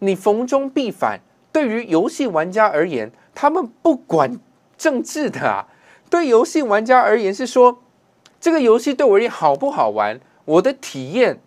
你逢中必反。对于游戏玩家而言，他们不管政治的啊。对游戏玩家而言是说，这个游戏对我而言好不好玩，我的体验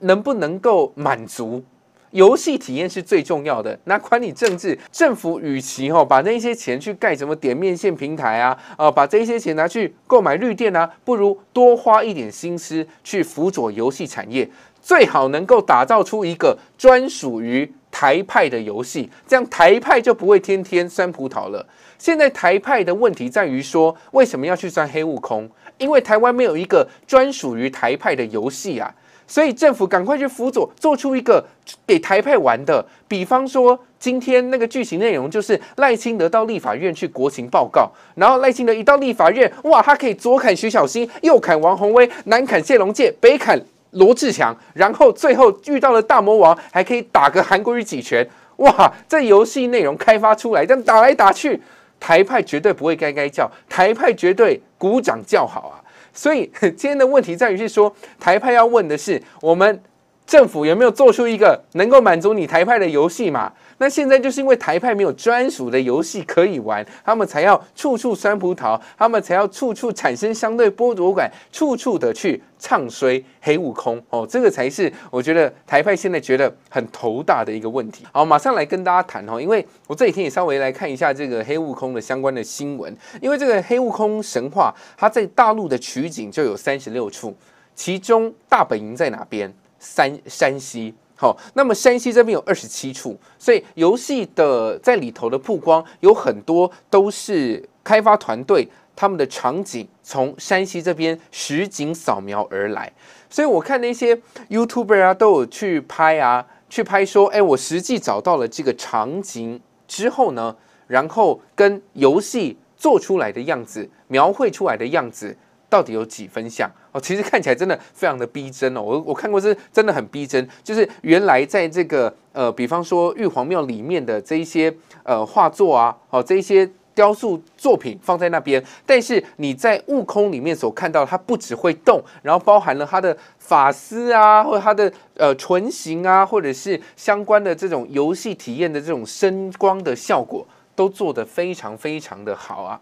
能不能够满足？游戏体验是最重要的，那管理政治。政府与其哦、把那些钱去盖什么点面线平台啊，啊，把这些钱拿去购买绿电啊，不如多花一点心思去辅佐游戏产业，最好能够打造出一个专属于。台派的游戏，这样台派就不会天天酸葡萄了。现在台派的问题在于说，为什么要去酸黑悟空？因为台湾没有一个专属于台派的游戏啊，所以政府赶快去辅佐，做出一个给台派玩的。比方说，今天那个剧情内容就是赖清德到立法院去国情报告，然后赖清德一到立法院，哇，他可以左砍徐小新，右砍王宏威，南砍谢龙介，北砍。罗志祥，然后最后遇到了大魔王，还可以打个韩国语几拳，哇！这游戏内容开发出来，这样打来打去，台派绝对不会该该叫，台派绝对鼓掌叫好啊！所以 今天的问题在于是说，台派要问的是我们。政府有没有做出一个能够满足你台派的游戏嘛？那现在就是因为台派没有专属的游戏可以玩，他们才要处处酸葡萄，他们才要处处产生相对剥夺感，处处的去唱衰黑悟空哦。这个才是我觉得台派现在觉得很头大的一个问题。好，马上来跟大家谈哦，因为我这几天也稍微来看一下这个黑悟空的相关的新闻，因为这个黑悟空神话，它在大陆的取景就有三十六处，其中大本营在哪边？山山西好，那么山西这边有二十七处，所以游戏的在里头的曝光有很多都是开发团队他们的场景从山西这边实景扫描而来，所以我看那些 YouTube r 啊都有去拍啊，去拍说，哎，我实际找到了这个场景之后呢，然后跟游戏做出来的样子描绘出来的样子。到底有几分像哦？其实看起来真的非常的逼真哦。我我看过是真的很逼真，就是原来在这个呃，比方说玉皇庙里面的这一些呃画作啊，哦这一些雕塑作品放在那边，但是你在悟空里面所看到，它不只会动，然后包含了它的发丝啊，或者它的呃唇型啊，或者是相关的这种游戏体验的这种声光的效果，都做得非常非常的好啊。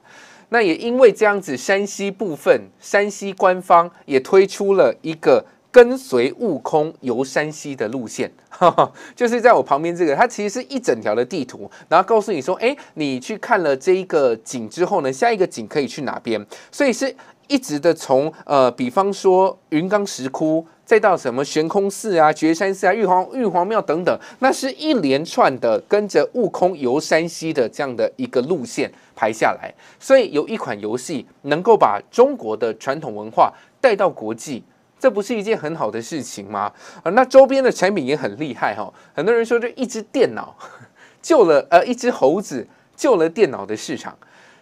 那也因为这样子，山西部分，山西官方也推出了一个跟随悟空游山西的路线，就是在我旁边这个，它其实是一整条的地图，然后告诉你说，哎，你去看了这一个景之后呢，下一个景可以去哪边，所以是。一直的从呃，比方说云冈石窟，再到什么悬空寺啊、觉山寺啊、玉皇玉皇庙等等，那是一连串的跟着悟空游山西的这样的一个路线排下来。所以有一款游戏能够把中国的传统文化带到国际，这不是一件很好的事情吗？啊，那周边的产品也很厉害哈。很多人说，就一只电脑 救了呃一只猴子，救了电脑的市场。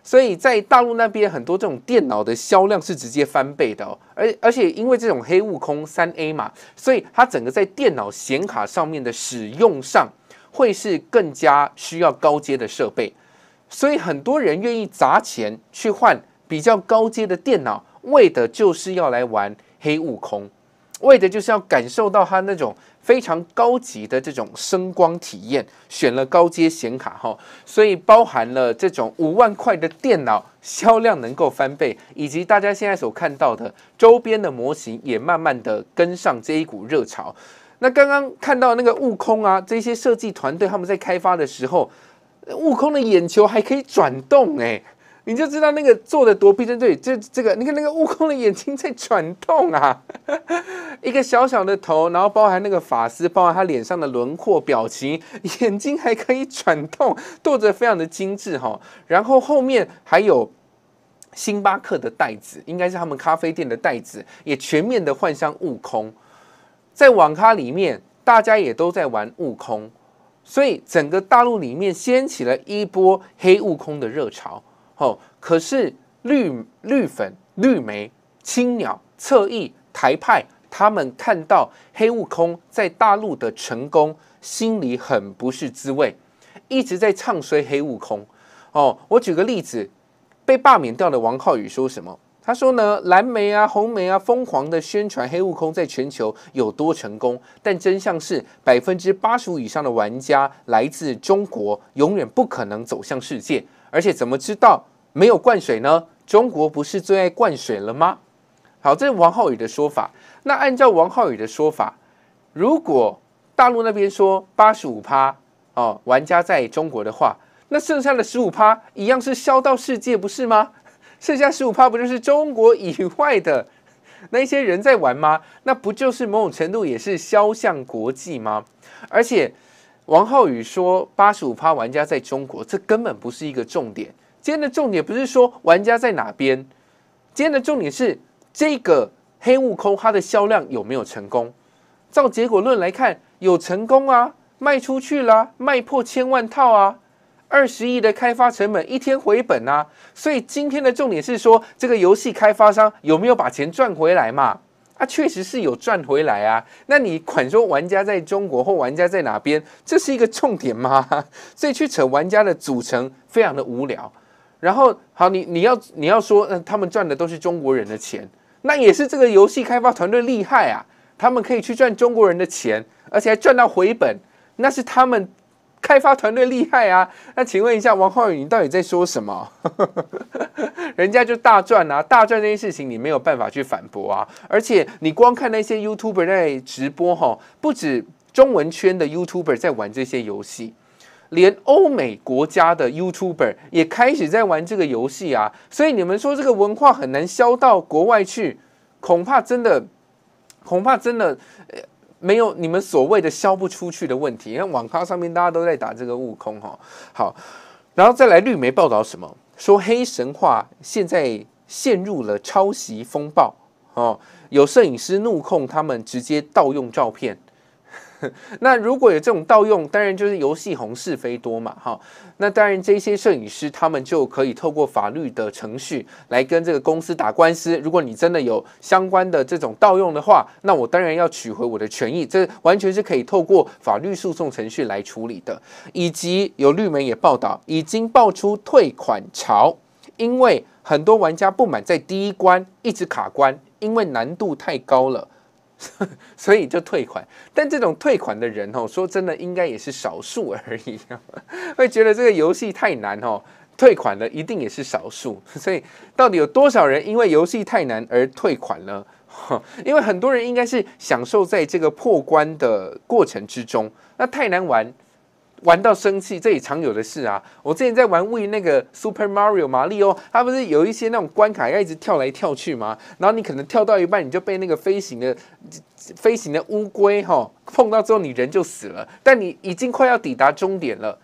所以在大陆那边，很多这种电脑的销量是直接翻倍的，哦，而而且因为这种黑悟空三 A 嘛，所以它整个在电脑显卡上面的使用上，会是更加需要高阶的设备，所以很多人愿意砸钱去换比较高阶的电脑，为的就是要来玩黑悟空，为的就是要感受到它那种。非常高级的这种声光体验，选了高阶显卡哈，所以包含了这种五万块的电脑销量能够翻倍，以及大家现在所看到的周边的模型也慢慢的跟上这一股热潮。那刚刚看到那个悟空啊，这些设计团队他们在开发的时候，悟空的眼球还可以转动哎。你就知道那个做的多逼真，对，这这个，你看那个悟空的眼睛在转动啊，一个小小的头，然后包含那个法师，包含他脸上的轮廓、表情，眼睛还可以转动，做的非常的精致哈。然后后面还有星巴克的袋子，应该是他们咖啡店的袋子，也全面的换上悟空。在网咖里面，大家也都在玩悟空，所以整个大陆里面掀起了一波黑悟空的热潮。哦，可是绿绿粉绿梅青鸟侧翼台派，他们看到黑悟空在大陆的成功，心里很不是滋味，一直在唱衰黑悟空。哦，我举个例子，被罢免掉的王浩宇说什么？他说呢，蓝莓啊，红梅啊，疯狂的宣传黑悟空在全球有多成功，但真相是百分之八十五以上的玩家来自中国，永远不可能走向世界，而且怎么知道？没有灌水呢？中国不是最爱灌水了吗？好，这是王浩宇的说法。那按照王浩宇的说法，如果大陆那边说八十五趴哦，玩家在中国的话，那剩下的十五趴一样是销到世界，不是吗？剩下十五趴不就是中国以外的那一些人在玩吗？那不就是某种程度也是销向国际吗？而且王浩宇说八十五趴玩家在中国，这根本不是一个重点。今天的重点不是说玩家在哪边，今天的重点是这个黑悟空它的销量有没有成功？照结果论来看，有成功啊，卖出去啦，卖破千万套啊，二十亿的开发成本一天回本啊。所以今天的重点是说这个游戏开发商有没有把钱赚回来嘛？啊，确实是有赚回来啊。那你管说玩家在中国或玩家在哪边，这是一个重点吗？所以去扯玩家的组成非常的无聊。然后好，你你要你要说，那他们赚的都是中国人的钱，那也是这个游戏开发团队厉害啊，他们可以去赚中国人的钱，而且还赚到回本，那是他们开发团队厉害啊。那请问一下王浩宇，你到底在说什么？人家就大赚啊，大赚这件事情你没有办法去反驳啊。而且你光看那些 YouTube r 在直播哈，不止中文圈的 YouTuber 在玩这些游戏。连欧美国家的 YouTuber 也开始在玩这个游戏啊，所以你们说这个文化很难销到国外去，恐怕真的，恐怕真的，呃，没有你们所谓的销不出去的问题。你看网咖上面大家都在打这个悟空哈，好，然后再来绿媒报道什么，说黑神话现在陷入了抄袭风暴哦，有摄影师怒控他们直接盗用照片。那如果有这种盗用，当然就是游戏红是非多嘛，哈。那当然这些摄影师他们就可以透过法律的程序来跟这个公司打官司。如果你真的有相关的这种盗用的话，那我当然要取回我的权益，这完全是可以透过法律诉讼程序来处理的。以及有绿媒也报道，已经爆出退款潮，因为很多玩家不满在第一关一直卡关，因为难度太高了。所以就退款，但这种退款的人哦，说真的应该也是少数而已，会觉得这个游戏太难哦，退款了一定也是少数。所以到底有多少人因为游戏太难而退款呢？因为很多人应该是享受在这个破关的过程之中，那太难玩。玩到生气，这也常有的事啊！我之前在玩《为那个 Super Mario 马里奥》，他不是有一些那种关卡要一直跳来跳去吗？然后你可能跳到一半，你就被那个飞行的飞行的乌龟哈碰到之后，你人就死了。但你已经快要抵达终点了，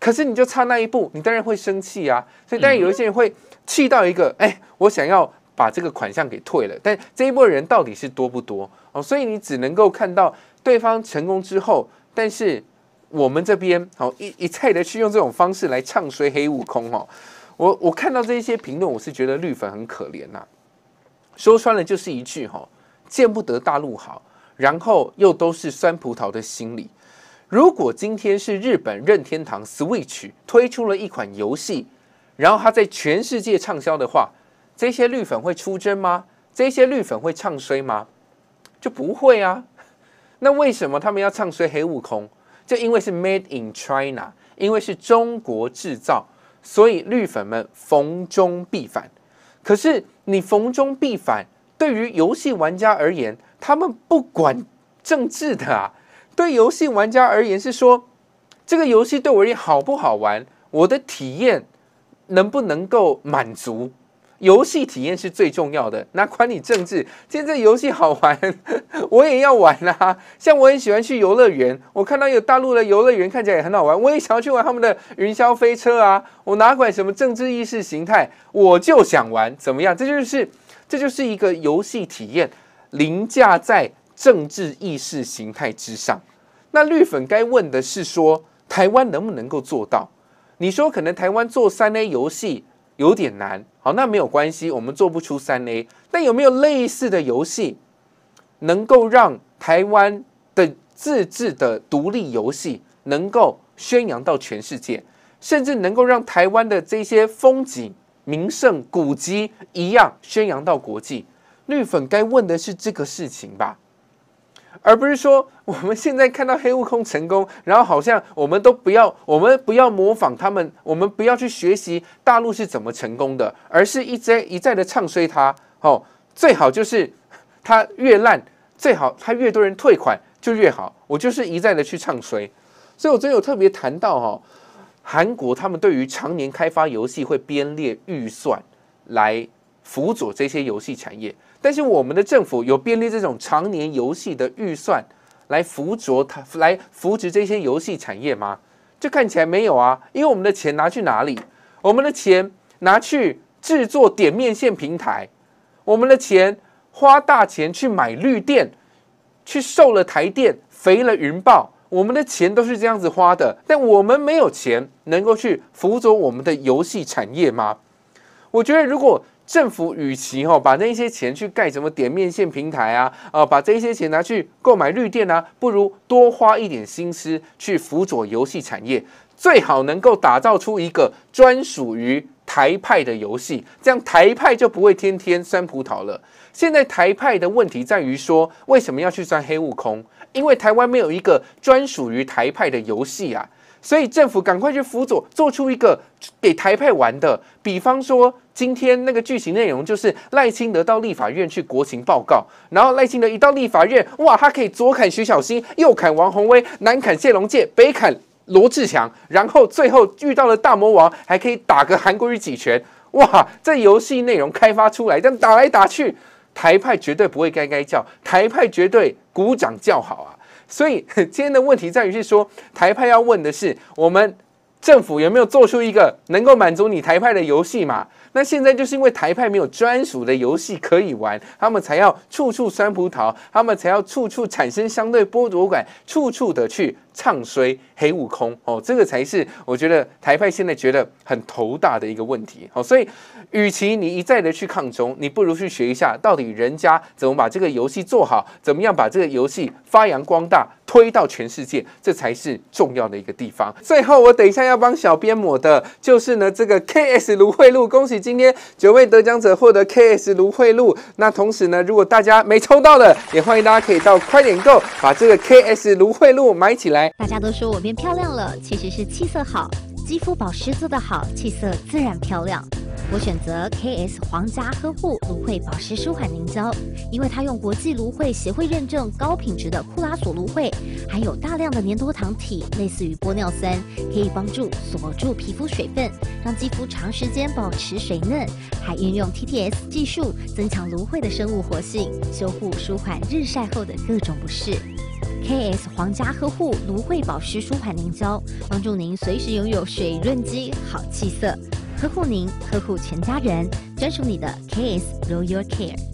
可是你就差那一步，你当然会生气啊！所以，然有一些人会气到一个，哎，我想要把这个款项给退了。但这一波人到底是多不多哦？所以你只能够看到对方成功之后，但是。我们这边好一一再的去用这种方式来唱衰黑悟空哦，我我看到这些评论，我是觉得绿粉很可怜呐。说穿了就是一句哈，见不得大陆好，然后又都是酸葡萄的心理。如果今天是日本任天堂 Switch 推出了一款游戏，然后它在全世界畅销的话，这些绿粉会出征吗？这些绿粉会唱衰吗？就不会啊。那为什么他们要唱衰黑悟空？就因为是 Made in China，因为是中国制造，所以绿粉们逢中必反。可是你逢中必反，对于游戏玩家而言，他们不管政治的啊。对游戏玩家而言，是说这个游戏对我而言好不好玩，我的体验能不能够满足。游戏体验是最重要的。那管你政治，现在游戏好玩，我也要玩啦。像我很喜欢去游乐园，我看到有大陆的游乐园看起来也很好玩，我也想要去玩他们的云霄飞车啊。我哪管什么政治意识形态，我就想玩怎么样？这就是这就是一个游戏体验凌驾在政治意识形态之上。那绿粉该问的是说，台湾能不能够做到？你说可能台湾做三 A 游戏？有点难，好，那没有关系，我们做不出三 A，但有没有类似的游戏，能够让台湾的自制的独立游戏能够宣扬到全世界，甚至能够让台湾的这些风景、名胜、古迹一样宣扬到国际？绿粉该问的是这个事情吧。而不是说我们现在看到黑悟空成功，然后好像我们都不要，我们不要模仿他们，我们不要去学习大陆是怎么成功的，而是一再一再的唱衰它。哦，最好就是它越烂，最好它越多人退款就越好。我就是一再的去唱衰，所以我真有特别谈到哈，韩国他们对于常年开发游戏会编列预算来。辅佐这些游戏产业，但是我们的政府有编列这种常年游戏的预算来辅佐它，来扶植这些游戏产业吗？这看起来没有啊，因为我们的钱拿去哪里？我们的钱拿去制作点面线平台，我们的钱花大钱去买绿电，去售了台电，肥了云豹，我们的钱都是这样子花的。但我们没有钱能够去辅佐我们的游戏产业吗？我觉得如果。政府与其哈把那些钱去盖什么点面线平台啊，啊把这些钱拿去购买绿电啊，不如多花一点心思去辅佐游戏产业，最好能够打造出一个专属于台派的游戏，这样台派就不会天天酸葡萄了。现在台派的问题在于说，为什么要去钻黑悟空？因为台湾没有一个专属于台派的游戏啊。所以政府赶快去辅佐，做出一个给台派玩的。比方说，今天那个剧情内容就是赖清德到立法院去国情报告，然后赖清德一到立法院，哇，他可以左砍徐小新，右砍王宏威，南砍谢龙介，北砍罗志祥，然后最后遇到了大魔王，还可以打个韩国瑜几拳，哇！这游戏内容开发出来，这样打来打去，台派绝对不会该该叫，台派绝对鼓掌叫好啊！所以今天的问题在于是说，台派要问的是，我们政府有没有做出一个能够满足你台派的游戏嘛？那现在就是因为台派没有专属的游戏可以玩，他们才要处处酸葡萄，他们才要处处产生相对剥夺感，处处的去。唱衰黑悟空哦，这个才是我觉得台派现在觉得很头大的一个问题哦。所以，与其你一再的去抗争，你不如去学一下到底人家怎么把这个游戏做好，怎么样把这个游戏发扬光大，推到全世界，这才是重要的一个地方。最后，我等一下要帮小编抹的就是呢这个 K S 茉荟露，恭喜今天九位得奖者获得 K S 茉荟露。那同时呢，如果大家没抽到的，也欢迎大家可以到快点购把这个 K S 茉荟露买起来。大家都说我变漂亮了，其实是气色好，肌肤保湿做得好，气色自然漂亮。我选择 K S 皇家呵护芦荟保湿舒缓凝胶，因为它用国际芦荟协会认证高品质的库拉索芦荟，含有大量的粘多糖体，类似于玻尿酸，可以帮助锁住皮肤水分，让肌肤长时间保持水嫩。还运用 TTS 技术，增强芦荟的生物活性，修护舒缓日晒后的各种不适。K S 皇家呵护芦荟保湿舒缓凝胶，帮助您随时拥有水润肌好气色，呵护您，呵护全家人，专属你的 K S Royal Care。